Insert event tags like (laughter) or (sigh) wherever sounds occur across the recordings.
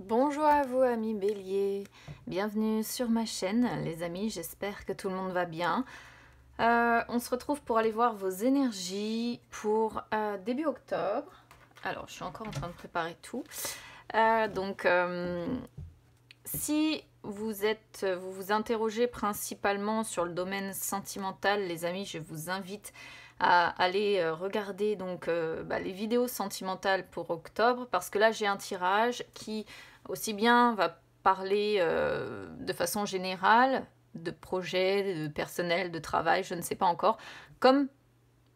Bonjour à vous amis béliers, bienvenue sur ma chaîne les amis, j'espère que tout le monde va bien. Euh, on se retrouve pour aller voir vos énergies pour euh, début octobre. Alors je suis encore en train de préparer tout. Euh, donc si vous êtes, vous vous interrogez principalement sur le domaine sentimental les amis, je vous invite à aller euh, regarder donc euh, bah, les vidéos sentimentales pour octobre parce que là j'ai un tirage qui aussi bien va parler euh, de façon générale de projets, de personnel, de travail, je ne sais pas encore, comme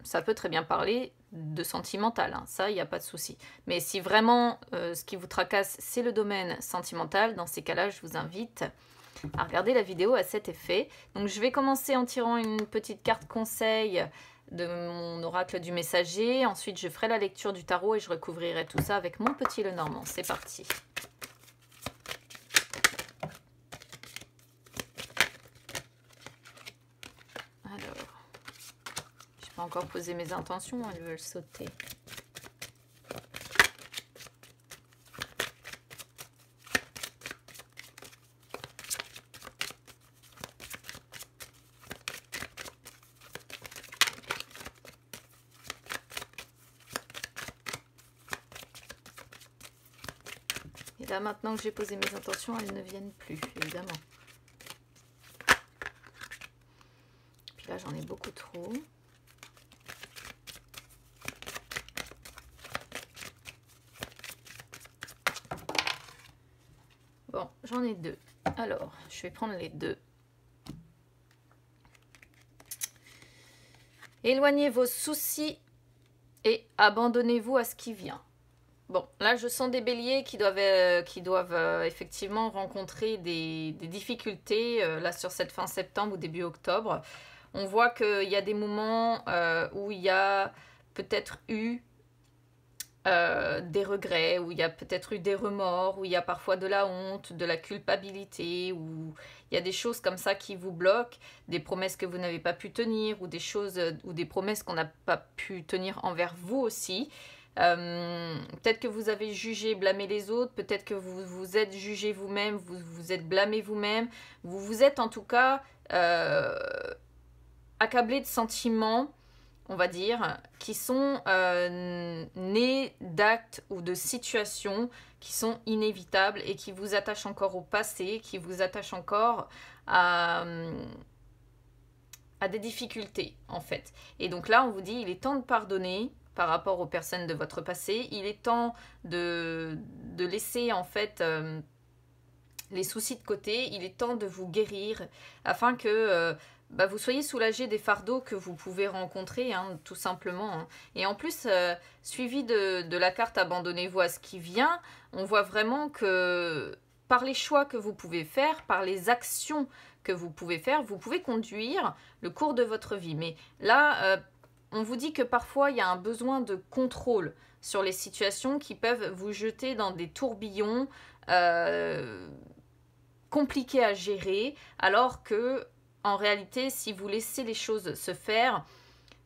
ça peut très bien parler de sentimental, hein. ça, il n'y a pas de souci. Mais si vraiment ce qui vous tracasse, c'est le domaine sentimental, dans ces cas-là, je vous invite à regarder la vidéo à cet effet. Donc je vais commencer en tirant une petite carte conseil de mon oracle du messager. Ensuite, je ferai la lecture du tarot et je recouvrirai tout ça avec mon petit Lenormand. C'est parti. Alors, je n'ai pas encore posé mes intentions, elles veulent sauter. maintenant que j'ai posé mes intentions, elles ne viennent plus, évidemment. Puis là, j'en ai beaucoup trop. Bon, j'en ai deux. Alors, je vais prendre les deux. Éloignez vos soucis et abandonnez-vous à ce qui vient. Bon, là, je sens des béliers qui doivent, euh, qui doivent euh, effectivement rencontrer des, difficultés, euh, là, sur cette fin septembre ou début octobre. On voit qu'il y a des moments où il y a peut-être eu des regrets, où il y a peut-être eu des remords, où il y a parfois de la honte, de la culpabilité, où il y a des choses comme ça qui vous bloquent, des promesses que vous n'avez pas pu tenir, ou des choses, ou des promesses qu'on n'a pas pu tenir envers vous aussi. Euh, peut-être que vous avez jugé, blâmé les autres, peut-être que vous vous êtes jugé vous-même, vous vous êtes blâmé vous-même, vous vous êtes en tout cas euh, accablé de sentiments, on va dire, qui sont euh, nés d'actes ou de situations qui sont inévitables et qui vous attachent encore au passé, qui vous attachent encore à des difficultés en fait. Et donc là, on vous dit, il est temps de pardonner, par rapport aux personnes de votre passé. Il est temps de, laisser en fait euh, les soucis de côté. Il est temps de vous guérir afin que euh, bah, vous soyez soulagé des fardeaux que vous pouvez rencontrer, hein, tout simplement. Hein. Et en plus, euh, suivi de, la carte Abandonnez-vous à ce qui vient, on voit vraiment que par les choix que vous pouvez faire, par les actions que vous pouvez faire, vous pouvez conduire le cours de votre vie. Mais là, on vous dit que parfois il y a un besoin de contrôle sur les situations qui peuvent vous jeter dans des tourbillons euh, compliqués à gérer, alors que en réalité, si vous laissez les choses se faire,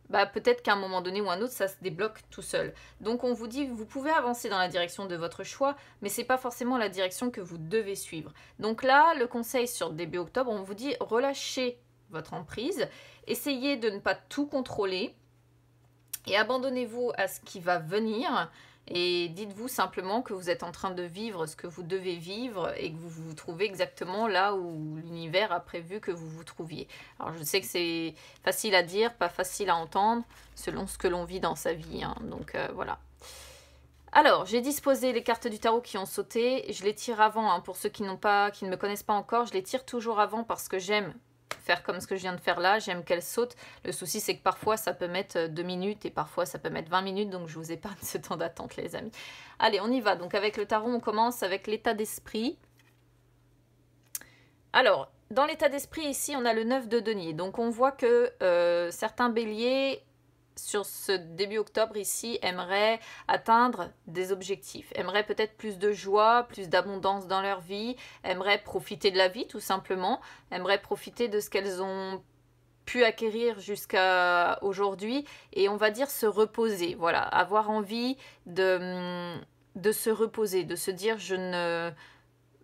bah, peut-être qu'à un moment donné ou un autre, ça se débloque tout seul. Donc on vous dit, vous pouvez avancer dans la direction de votre choix, mais ce n'est pas forcément la direction que vous devez suivre. Donc là, le conseil sur début octobre, on vous dit relâchez votre emprise, essayez de ne pas tout contrôler, et abandonnez-vous à ce qui va venir et dites-vous simplement que vous êtes en train de vivre ce que vous devez vivre et que vous vous trouvez exactement là où l'univers a prévu que vous vous trouviez. Alors je sais que c'est facile à dire, pas facile à entendre, selon ce que l'on vit dans sa vie. Hein. Donc euh, voilà. Alors, j'ai disposé les cartes du tarot qui ont sauté. Je les tire avant, hein. pour ceux qui, pas, qui ne me connaissent pas encore. Je les tire toujours avant parce que j'aime faire comme ce que je viens de faire là, j'aime qu'elle saute. Le souci c'est que parfois ça peut mettre 2 euh, minutes et parfois ça peut mettre 20 minutes, donc je vous épargne (laughs) ce temps d'attente les amis. Allez, on y va, donc avec le tarot on commence avec l'état d'esprit. Alors, dans l'état d'esprit ici on a le 9 de denier, donc on voit que euh, certains béliers sur ce début octobre ici aimeraient atteindre des objectifs, aimeraient peut-être plus de joie, plus d'abondance dans leur vie, aimeraient profiter de la vie tout simplement, aimeraient profiter de ce qu'elles ont pu acquérir jusqu'à aujourd'hui et on va dire se reposer, voilà, avoir envie de, de se reposer, de se dire je ne...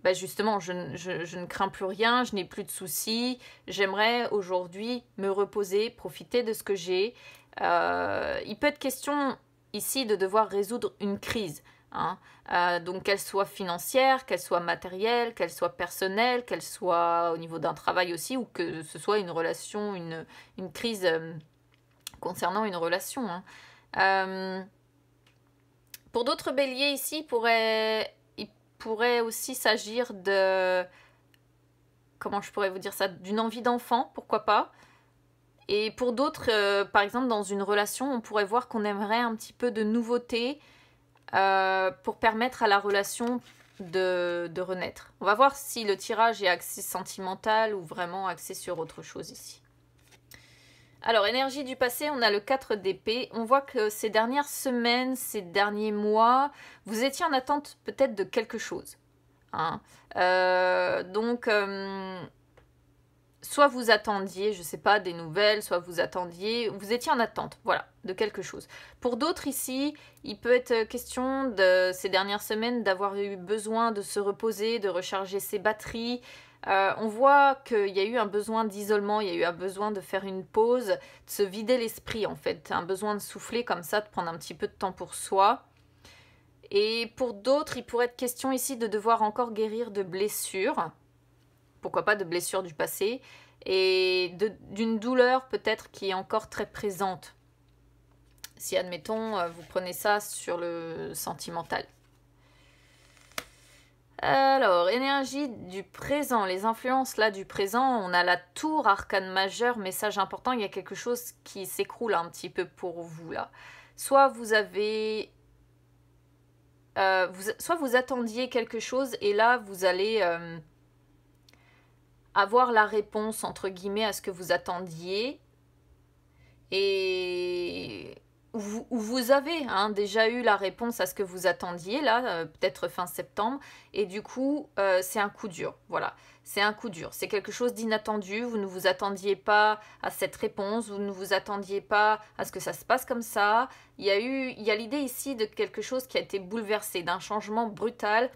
Ben justement, je, je, je, ne crains plus rien, je n'ai plus de soucis, j'aimerais aujourd'hui me reposer, profiter de ce que j'ai euh, il peut être question ici de devoir résoudre une crise. Hein. Euh, donc qu'elle soit financière, qu'elle soit matérielle, qu'elle soit personnelle, qu'elle soit au niveau d'un travail aussi, ou que ce soit une relation, une, crise euh, concernant une relation. Hein. pour d'autres béliers ici, pourrait, il pourrait aussi s'agir de... Comment je pourrais vous dire ça D'une envie d'enfant, pourquoi pas et pour d'autres, euh, par exemple, dans une relation, on pourrait voir qu'on aimerait un petit peu de nouveauté euh, pour permettre à la relation de, renaître. On va voir si le tirage est axé sentimental ou vraiment axé sur autre chose ici. Alors, énergie du passé, on a le 4 d'épée. On voit que ces dernières semaines, ces derniers mois, vous étiez en attente peut-être de quelque chose. Hein. Euh, donc, soit vous attendiez, je sais pas, des nouvelles, soit vous attendiez, vous étiez en attente, voilà, de quelque chose. Pour d'autres ici, il peut être question de ces dernières semaines d'avoir eu besoin de se reposer, de recharger ses batteries. Euh, on voit qu'il y a eu un besoin d'isolement, il y a eu un besoin de faire une pause, de se vider l'esprit en fait, un besoin de souffler comme ça, de prendre un petit peu de temps pour soi. Et pour d'autres, il pourrait être question ici de devoir encore guérir de blessures pourquoi pas, de blessures du passé et d'une douleur peut-être qui est encore très présente. Si, admettons, euh, vous prenez ça sur le sentimental. Alors, énergie du présent, les influences là du présent, on a la tour arcane majeure, message important, il y a quelque chose qui s'écroule un petit peu pour vous là. Soit vous avez... Euh, soit vous attendiez quelque chose et là vous allez... Euh, avoir la réponse entre guillemets à ce que vous attendiez et vous, vous avez hein, déjà eu la réponse à ce que vous attendiez là, euh, peut-être fin septembre, et du coup euh, c'est un coup dur. Voilà, c'est un coup dur. C'est quelque chose d'inattendu. Vous ne vous attendiez pas à cette réponse, vous ne vous attendiez pas à ce que ça se passe comme ça. Il y a eu, il y a l'idée ici de quelque chose qui a été bouleversé, d'un changement brutal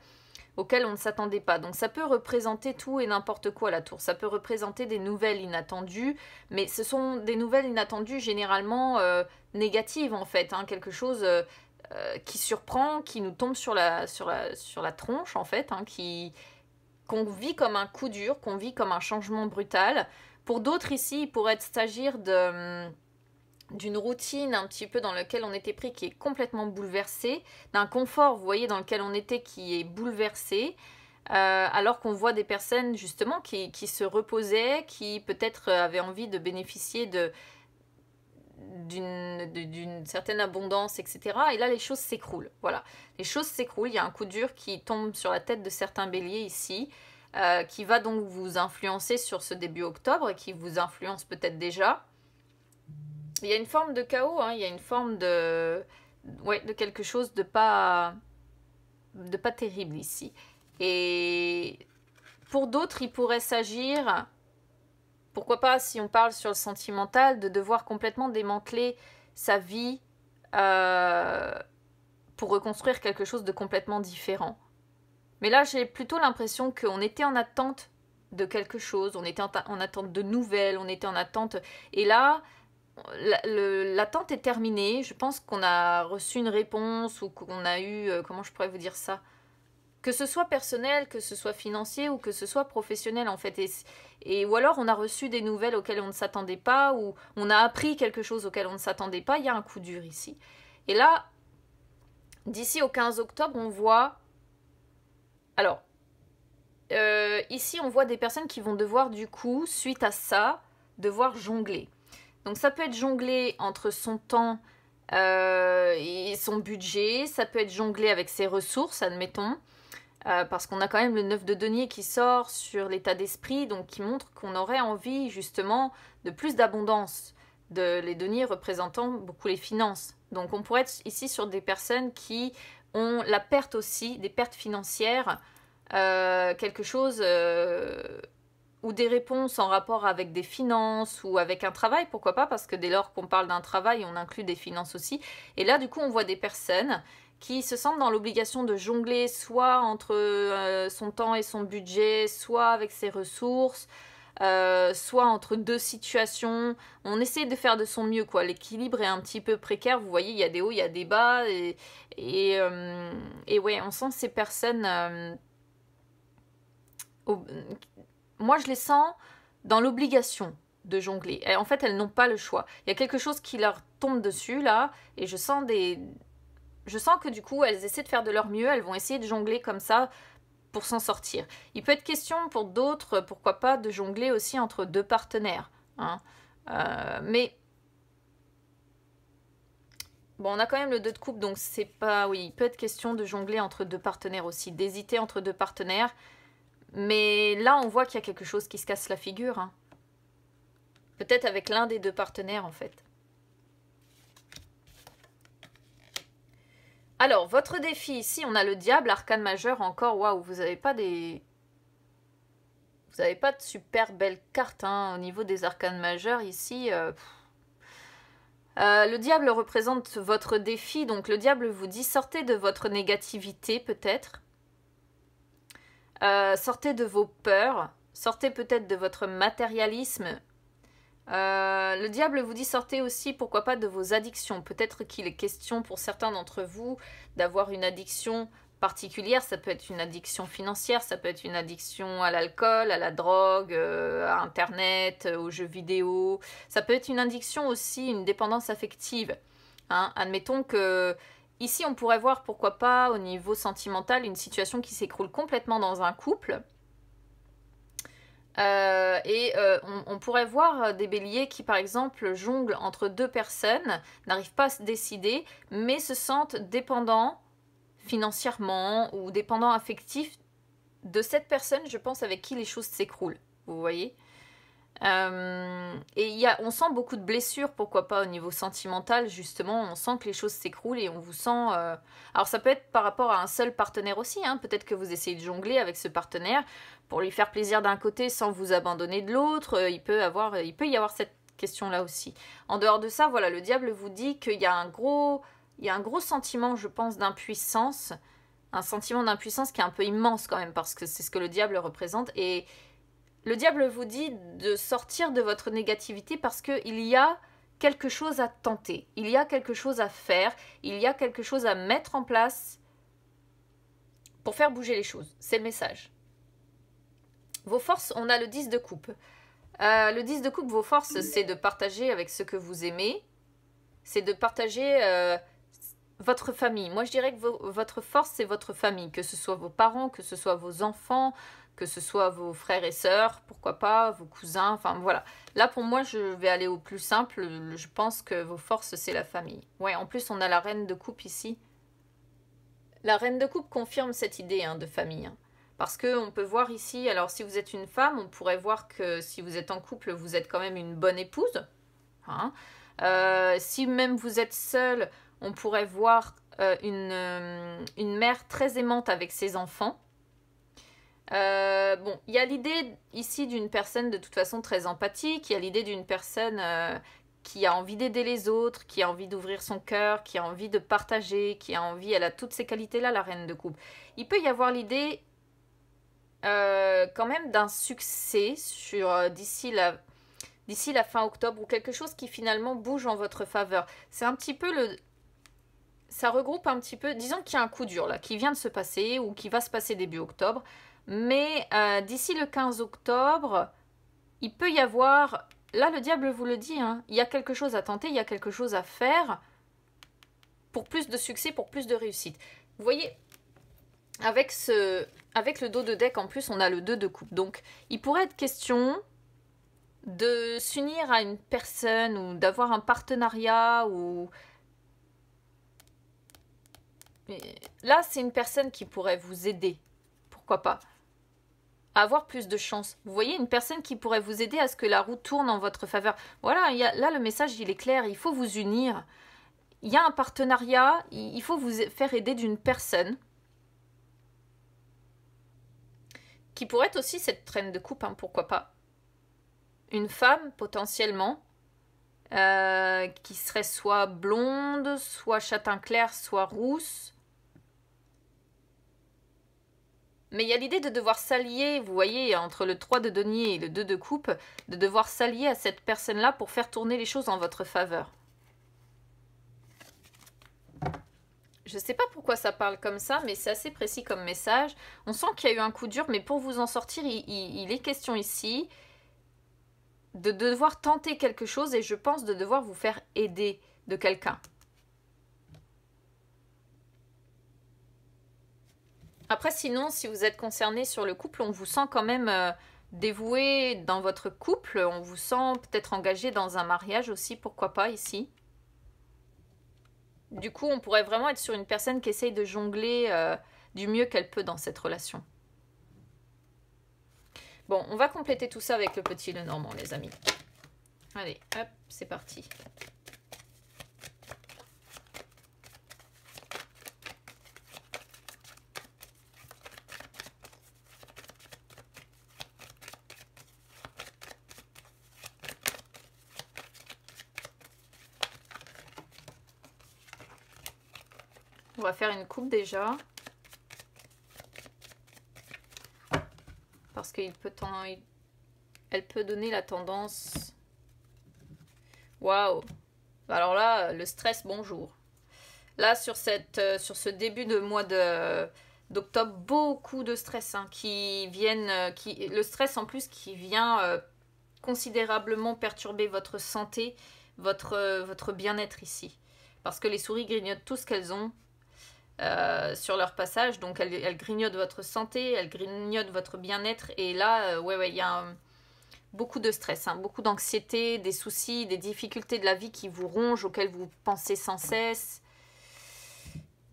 auxquelles on ne s'attendait pas. Donc ça peut représenter tout et n'importe quoi la tour. Ça peut représenter des nouvelles inattendues, mais ce sont des nouvelles inattendues généralement euh, négatives en fait, hein. quelque chose euh, euh, qui surprend, qui nous tombe sur la, sur sur la tronche en fait, hein, qui qu'on vit comme un coup dur, qu'on vit comme un changement brutal. Pour d'autres ici, il pourrait s'agir de... Hum, d'une routine un petit peu dans laquelle on était pris qui est complètement bouleversée, d'un confort, vous voyez, dans lequel on était qui est bouleversé, euh, alors qu'on voit des personnes justement qui, se reposaient, qui peut-être euh, avaient envie de bénéficier de d'une certaine abondance, etc. Et là, les choses s'écroulent. Voilà, les choses s'écroulent. Il y a un coup dur qui tombe sur la tête de certains béliers ici. Euh, qui va donc vous influencer sur ce début octobre et qui vous influence peut-être déjà il y a une forme de chaos, hein, il y a une forme de, ouais, de quelque chose de pas, de pas terrible ici. Et pour d'autres, il pourrait s'agir, pourquoi pas si on parle sur le sentimental, de devoir complètement démanteler sa vie euh, pour reconstruire quelque chose de complètement différent. Mais là, j'ai plutôt l'impression qu'on était en attente de quelque chose, on était en, attente de nouvelles, on était en attente... Et là, l'attente est terminée. Je pense qu'on a reçu une réponse ou qu'on a eu, euh, comment je pourrais vous dire ça Que ce soit personnel, que ce soit financier ou que ce soit professionnel en fait. Et, ou alors on a reçu des nouvelles auxquelles on ne s'attendait pas ou on a appris quelque chose auquel on ne s'attendait pas. Il y a un coup dur ici. Et là, d'ici au 15 octobre, on voit... Alors, euh, ici on voit des personnes qui vont devoir du coup, suite à ça, devoir jongler. Donc ça peut être jonglé entre son temps euh, et son budget, ça peut être jonglé avec ses ressources, admettons, euh, parce qu'on a quand même le 9 de denier qui sort sur l'état d'esprit, donc qui montre qu'on aurait envie justement de plus d'abondance, de les deniers représentant beaucoup les finances. Donc on pourrait être ici sur des personnes qui ont la perte aussi, des pertes financières, euh, quelque chose ou des réponses en rapport avec des finances ou avec un travail, pourquoi pas, parce que dès lors qu'on parle d'un travail, on inclut des finances aussi. Et là, du coup, on voit des personnes qui se sentent dans l'obligation de jongler soit entre euh, son temps et son budget, soit avec ses ressources, euh, soit entre deux situations. On essaie de faire de son mieux, quoi. L'équilibre est un petit peu précaire. Vous voyez, il y a des hauts, il y a des bas. Et, et euh, ouais, on sent ces personnes moi je les sens dans l'obligation de jongler. Et en fait, elles n'ont pas le choix. Il y a quelque chose qui leur tombe dessus là, et je sens des, je sens que du coup, elles essaient de faire de leur mieux. Elles vont essayer de jongler comme ça pour s'en sortir. Il peut être question pour d'autres, pourquoi pas, de jongler aussi entre deux partenaires. Hein. Euh, mais Bon, on a quand même le 2 de coupe, donc c'est pas... Oui, il peut être question de jongler entre deux partenaires aussi, d'hésiter entre deux partenaires. Mais là, on voit qu'il y a quelque chose qui se casse la figure. Hein. Peut-être avec l'un des deux partenaires, en fait. Alors, votre défi, ici, on a le diable, arcane majeur, encore, waouh, vous n'avez pas des... Vous n'avez pas de super belles cartes hein, au niveau des arcanes majeurs, ici. Euh, euh, le diable représente votre défi, donc le diable vous dit sortez de votre négativité, peut-être. Euh, sortez de vos peurs, sortez peut-être de votre matérialisme. Euh, le diable vous dit sortez aussi, pourquoi pas, de vos addictions. Peut-être qu'il est question pour certains d'entre vous d'avoir une addiction particulière. Ça peut être une addiction financière, ça peut être une addiction à l'alcool, à la drogue, euh, à Internet, aux jeux vidéo. Ça peut être une addiction aussi, une dépendance affective. Hein. Admettons que Ici, on pourrait voir pourquoi pas au niveau sentimental une situation qui s'écroule complètement dans un couple. Euh, et euh, on, on, pourrait voir euh, des béliers qui, par exemple, jonglent entre deux personnes, n'arrivent pas à se décider, mais se sentent dépendants financièrement ou dépendants affectifs de cette personne, je pense, avec qui les choses s'écroulent. Vous voyez euh, et y a, on sent beaucoup de blessures, pourquoi pas au niveau sentimental, justement, on sent que les choses s'écroulent et on vous sent... Euh, alors ça peut être par rapport à un seul partenaire aussi, hein. peut-être que vous essayez de jongler avec ce partenaire pour lui faire plaisir d'un côté sans vous abandonner de l'autre, euh, il, peut il peut y avoir cette question-là aussi. En dehors de ça, voilà, le diable vous dit qu'il y a un gros... Il y a un gros sentiment, je pense, d'impuissance, un sentiment d'impuissance qui est un peu immense quand même, parce que c'est ce que le diable représente, et, le diable vous dit de sortir de votre négativité parce qu'il y a quelque chose à tenter, il y a quelque chose à faire, il y a quelque chose à mettre en place pour faire bouger les choses. C'est le message. Vos forces, on a le 10 de coupe. Euh, le 10 de coupe, vos forces, c'est de partager avec ce que vous aimez, c'est de partager euh, votre famille. Moi, je dirais que votre force, c'est votre famille, que ce soit vos parents, que ce soit vos enfants, que ce soit vos frères et sœurs, pourquoi pas, vos cousins, enfin voilà. Là, pour moi, je vais aller au plus simple. Je pense que vos forces, c'est la famille. Ouais, en plus, on a la reine de coupe ici. La reine de coupe confirme cette idée hein, de famille. Hein. Parce que on peut voir ici, alors si vous êtes une femme, on pourrait voir que si vous êtes en couple, vous êtes quand même une bonne épouse. Hein. Euh, si même vous êtes seule, on pourrait voir euh, une, euh, une, mère très aimante avec ses enfants. Euh, bon, il y a l'idée ici d'une personne de toute façon très empathique, il y a l'idée d'une personne qui a envie d'aider les autres, qui a envie d'ouvrir son cœur, qui a envie de partager, qui a envie, elle a toutes ces qualités-là, la reine de coupe. Il peut y avoir l'idée quand même d'un succès sur d'ici la d'ici la fin octobre ou quelque chose qui finalement bouge en votre faveur. C'est un petit peu le, ça regroupe un petit peu, disons qu'il y a un coup dur là, qui vient de se passer ou qui va se passer début octobre, mais euh, d'ici le 15 octobre, il peut y avoir, là le diable vous le dit, hein, il y a quelque chose à tenter, il y a quelque chose à faire pour plus de succès, pour plus de réussite. Vous voyez, avec, ce, avec le dos de deck en plus, on a le 2 de coupe, donc il pourrait être question de s'unir à une personne ou d'avoir un partenariat ou là, c'est une personne qui pourrait vous aider. Pourquoi pas avoir plus de chance. Vous voyez, une personne qui pourrait vous aider à ce que la roue tourne en votre faveur. Voilà, là, le message, il est clair. Il faut vous unir. Il y a un partenariat. Il faut vous faire aider d'une personne qui pourrait être aussi cette traîne de coupe, hein, pourquoi pas. Une femme, potentiellement, euh, qui serait soit blonde, soit châtain clair, soit rousse, Mais il y a l'idée de devoir s'allier, vous voyez, entre le 3 de denier et le 2 de coupe, de devoir s'allier à cette personne-là pour faire tourner les choses en votre faveur. Je ne sais pas pourquoi ça parle comme ça, mais c'est assez précis comme message. On sent qu'il y a eu un coup dur, mais pour vous en sortir, il, il est question ici de devoir tenter quelque chose et je pense de devoir vous faire aider de quelqu'un. Après, sinon, si vous êtes concerné sur le couple, on vous sent quand même euh, dévoué dans votre couple. On vous sent peut-être engagé dans un mariage aussi, pourquoi pas ici. Du coup, on pourrait vraiment être sur une personne qui essaye de jongler euh, du mieux qu'elle peut dans cette relation. Bon, on va compléter tout ça avec le petit le Lenormand, les amis. Allez, hop, c'est parti. On va faire une coupe déjà. Parce qu'elle peut, Elle peut donner la tendance... Waouh Alors là, le stress, bonjour. Là, sur, cette, euh, sur ce début de mois de d'octobre, beaucoup de stress hein, qui viennent, euh, qui, le stress en plus qui vient euh, considérablement perturber votre santé, votre, votre bien-être ici. Parce que les souris grignotent tout ce qu'elles ont, euh, sur leur passage. Donc elles, grignotent votre santé, elles grignotent votre bien-être. Et là, euh, ouais, ouais, il y a beaucoup de stress, hein. beaucoup d'anxiété, des soucis, des difficultés de la vie qui vous rongent, auxquelles vous pensez sans cesse.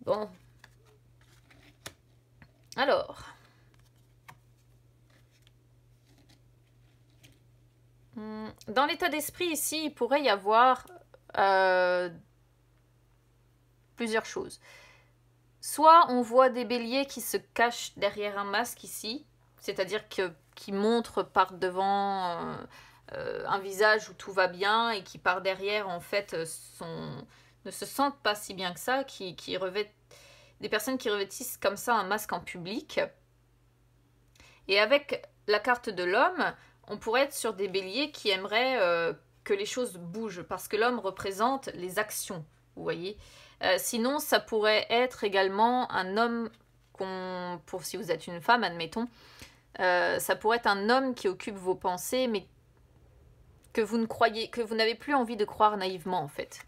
Bon. Alors. Hmm, dans l'état d'esprit ici, il pourrait y avoir euh, plusieurs choses soit on voit des béliers qui se cachent derrière un masque ici, c'est-à-dire que qui montrent par devant euh, euh, un visage où tout va bien et qui par derrière en fait ne se sentent pas si bien que ça, qui, qui revêtent des personnes qui revêtissent comme ça un masque en public. Et avec la carte de l'homme, on pourrait être sur des béliers qui aimeraient euh, que les choses bougent, parce que l'homme représente les actions, vous voyez. Euh, sinon, ça pourrait être également un homme, pour si vous êtes une femme, admettons, euh, ça pourrait être un homme qui occupe vos pensées, mais que vous ne croyez, que vous n'avez plus envie de croire naïvement en fait.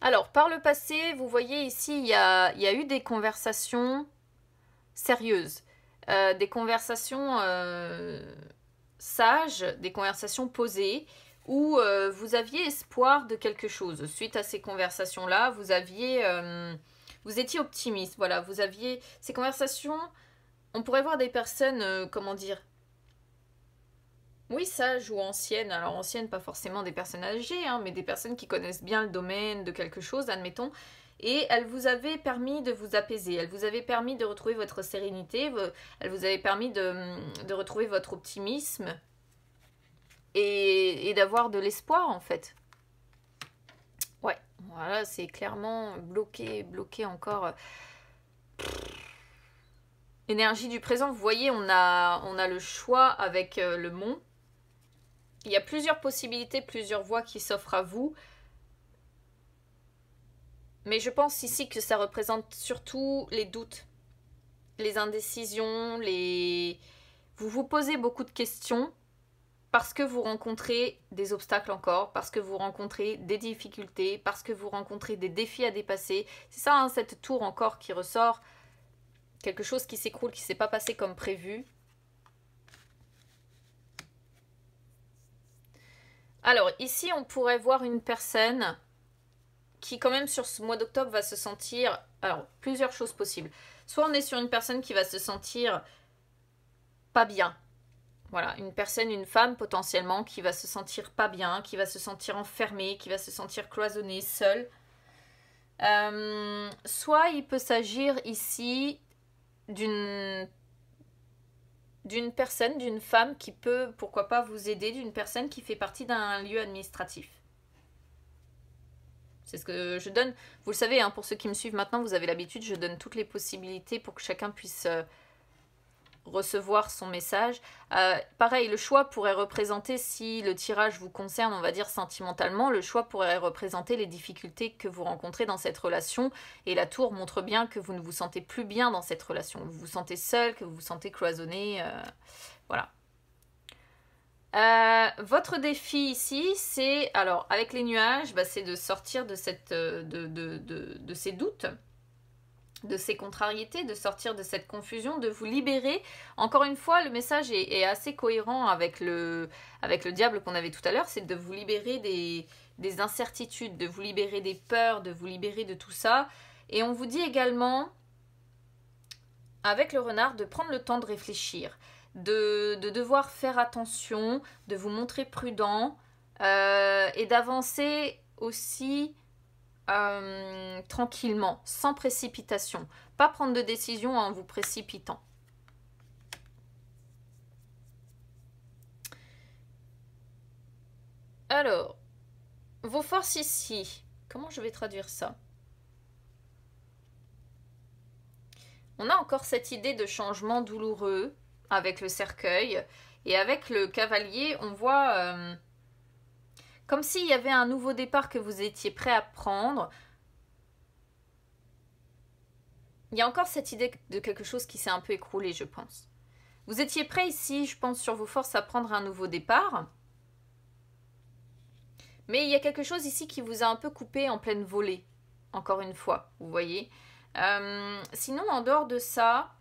Alors, par le passé, vous voyez ici, il y a, eu des conversations sérieuses, euh, des conversations sages, des conversations posées, où euh, vous aviez espoir de quelque chose. Suite à ces conversations-là, vous aviez... Euh, vous étiez optimiste, voilà, vous aviez... Ces conversations, on pourrait voir des personnes, euh, comment dire... Oui, sages ou ancienne. Alors ancienne, pas forcément des personnes âgées, hein, mais des personnes qui connaissent bien le domaine de quelque chose, admettons. Et elles vous avaient permis de vous apaiser, elles vous avaient permis de retrouver votre sérénité, elles vous avaient permis de retrouver votre optimisme, et, d'avoir de l'espoir en fait. Ouais, voilà, c'est clairement bloqué, bloqué encore. Euh, énergie du présent, vous voyez, on a, on a le choix avec euh, le mont. Il y a plusieurs possibilités, plusieurs voies qui s'offrent à vous. Mais je pense ici que ça représente surtout les doutes, les indécisions, les... Vous vous posez beaucoup de questions, parce que vous rencontrez des obstacles encore, parce que vous rencontrez des difficultés, parce que vous rencontrez des défis à dépasser. C'est ça, hein, cette tour encore qui ressort. Quelque chose qui s'écroule, qui ne s'est pas passé comme prévu. Alors ici, on pourrait voir une personne qui quand même sur ce mois d'octobre va se sentir... Alors, plusieurs choses possibles. Soit on est sur une personne qui va se sentir pas bien, voilà, une personne, une femme potentiellement qui va se sentir pas bien, qui va se sentir enfermée, qui va se sentir cloisonnée, seule. Euh, soit il peut s'agir ici d'une d'une personne, d'une femme qui peut, pourquoi pas, vous aider, d'une personne qui fait partie d'un lieu administratif. C'est ce que je donne. Vous le savez, hein, pour ceux qui me suivent maintenant, vous avez l'habitude, je donne toutes les possibilités pour que chacun puisse... Euh, recevoir son message. Euh, pareil, le choix pourrait représenter, si le tirage vous concerne, on va dire sentimentalement, le choix pourrait représenter les difficultés que vous rencontrez dans cette relation. Et la tour montre bien que vous ne vous sentez plus bien dans cette relation. Vous vous sentez seul, que vous vous sentez cloisonné. Euh, voilà. Euh, votre défi ici, c'est, alors avec les nuages, bah, c'est de sortir de, cette, de, de, de ces doutes de ces contrariétés, de sortir de cette confusion, de vous libérer. Encore une fois, le message est, assez cohérent avec le, avec le diable qu'on avait tout à l'heure, c'est de vous libérer des, des, incertitudes, de vous libérer des peurs, de vous libérer de tout ça. Et on vous dit également, avec le renard, de prendre le temps de réfléchir, de, de devoir faire attention, de vous montrer prudent euh, et d'avancer aussi euh, tranquillement, sans précipitation. Pas prendre de décision en vous précipitant. Alors, vos forces ici, comment je vais traduire ça On a encore cette idée de changement douloureux avec le cercueil. Et avec le cavalier, on voit... Euh, comme s'il y avait un nouveau départ que vous étiez prêt à prendre. Il y a encore cette idée de quelque chose qui s'est un peu écroulé, je pense. Vous étiez prêt ici, je pense, sur vos forces à prendre un nouveau départ. Mais il y a quelque chose ici qui vous a un peu coupé en pleine volée, encore une fois, vous voyez. Euh, sinon, en dehors de ça,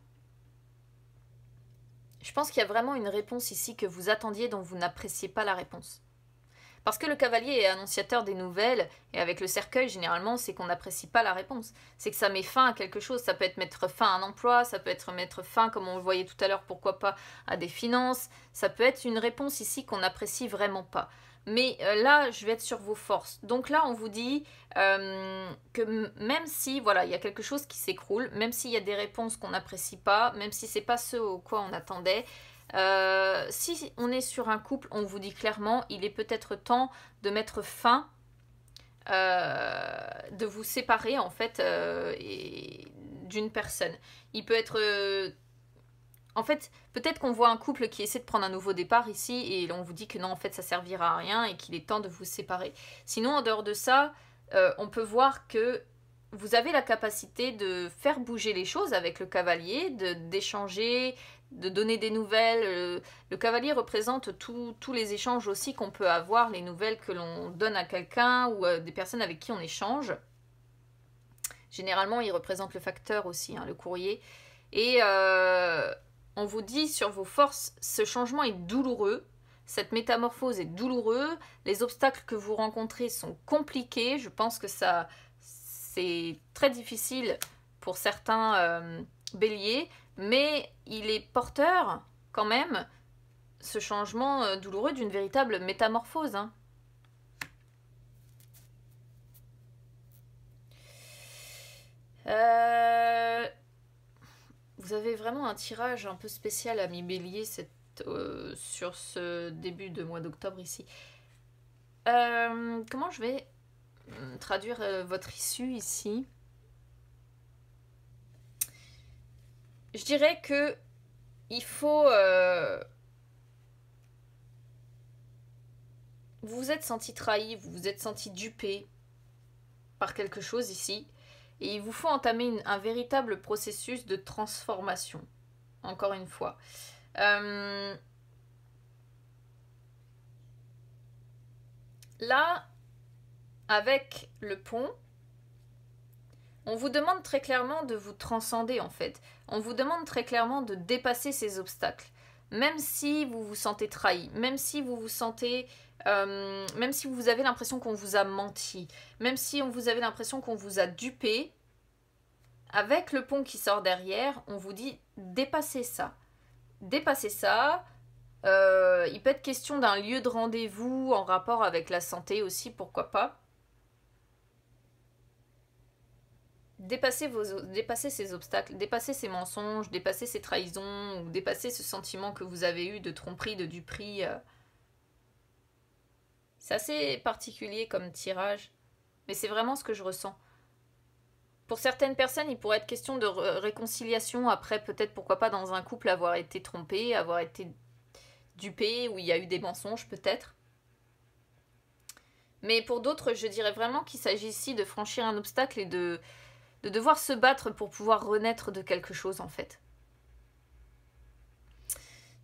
je pense qu'il y a vraiment une réponse ici que vous attendiez dont vous n'appréciez pas la réponse. Parce que le cavalier est annonciateur des nouvelles, et avec le cercueil, généralement, c'est qu'on n'apprécie pas la réponse. C'est que ça met fin à quelque chose. Ça peut être mettre fin à un emploi, ça peut être mettre fin, comme on le voyait tout à l'heure, pourquoi pas, à des finances. Ça peut être une réponse ici qu'on n'apprécie vraiment pas. Mais euh, là, je vais être sur vos forces. Donc là, on vous dit euh, que même si, voilà, il y a quelque chose qui s'écroule, même s'il y a des réponses qu'on n'apprécie pas, même si c'est pas ce au quoi on attendait, euh, si on est sur un couple, on vous dit clairement, il est peut-être temps de mettre fin, euh, de vous séparer en fait euh, d'une personne. Il peut être... en fait, peut-être qu'on voit un couple qui essaie de prendre un nouveau départ ici et on vous dit que non, en fait, ça servira à rien et qu'il est temps de vous séparer. Sinon, en dehors de ça, on peut voir que vous avez la capacité de faire bouger les choses avec le cavalier, d'échanger, de, donner des nouvelles. Euh, le, cavalier représente tous les échanges aussi qu'on peut avoir, les nouvelles que l'on donne à quelqu'un ou des personnes avec qui on échange. Généralement, il représente le facteur aussi, hein, le courrier. Et euh, on vous dit sur vos forces, ce changement est douloureux, cette métamorphose est douloureuse, les obstacles que vous rencontrez sont compliqués, je pense que ça, c'est très difficile pour certains euh, béliers, mais il est porteur quand même, ce changement euh, douloureux, d'une véritable métamorphose. Hein. Euh, vous avez vraiment un tirage un peu spécial, mi Bélier, cette, sur ce début de mois d'octobre ici. comment je vais euh, traduire euh, votre issue ici. Je dirais que il faut. Vous euh, vous êtes senti trahi, vous vous êtes senti dupé par quelque chose ici, et il vous faut entamer un véritable processus de transformation. Encore une fois. Là, avec le pont, on vous demande très clairement de vous transcender en fait. On vous demande très clairement de dépasser ces obstacles. Même si vous vous sentez trahi, même si vous vous sentez euh, même si vous avez l'impression qu'on vous a menti, même si on vous avez l'impression qu'on vous a dupé, avec le pont qui sort derrière, on vous dit dépasser ça. Dépasser ça. Euh, il peut être question d'un lieu de rendez-vous en rapport avec la santé aussi, pourquoi pas. dépasser, vos, dépasser ces obstacles, dépasser ces mensonges, dépasser ces trahisons, ou dépasser ce sentiment que vous avez eu de tromperie, de duperie. Euh. C'est assez particulier comme tirage, mais c'est vraiment ce que je ressens. Pour certaines personnes, il pourrait être question de réconciliation après, peut-être pourquoi pas dans un couple avoir été trompé, avoir été dupé, où il y a eu des mensonges peut-être. Mais pour d'autres, je dirais vraiment qu'il s'agit ici de franchir un obstacle et de, de devoir se battre pour pouvoir renaître de quelque chose en fait.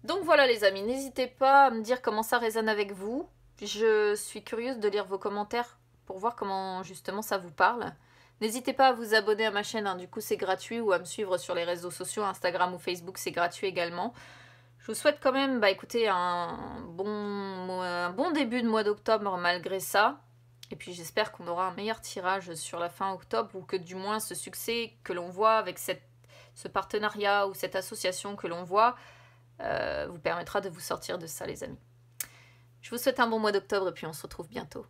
Donc voilà les amis, n'hésitez pas à me dire comment ça résonne avec vous. Je suis curieuse de lire vos commentaires pour voir comment justement ça vous parle. N'hésitez pas à vous abonner à ma chaîne, hein. du coup c'est gratuit, ou à me suivre sur les réseaux sociaux, Instagram ou Facebook, c'est gratuit également. Je vous souhaite quand même, bah écoutez, un bon, un bon début de mois d'octobre malgré ça. Et puis j'espère qu'on aura un meilleur tirage sur la fin octobre ou que du moins ce succès que l'on voit avec cette, ce partenariat ou cette association que l'on voit euh, vous permettra de vous sortir de ça les amis. Je vous souhaite un bon mois d'octobre et puis on se retrouve bientôt.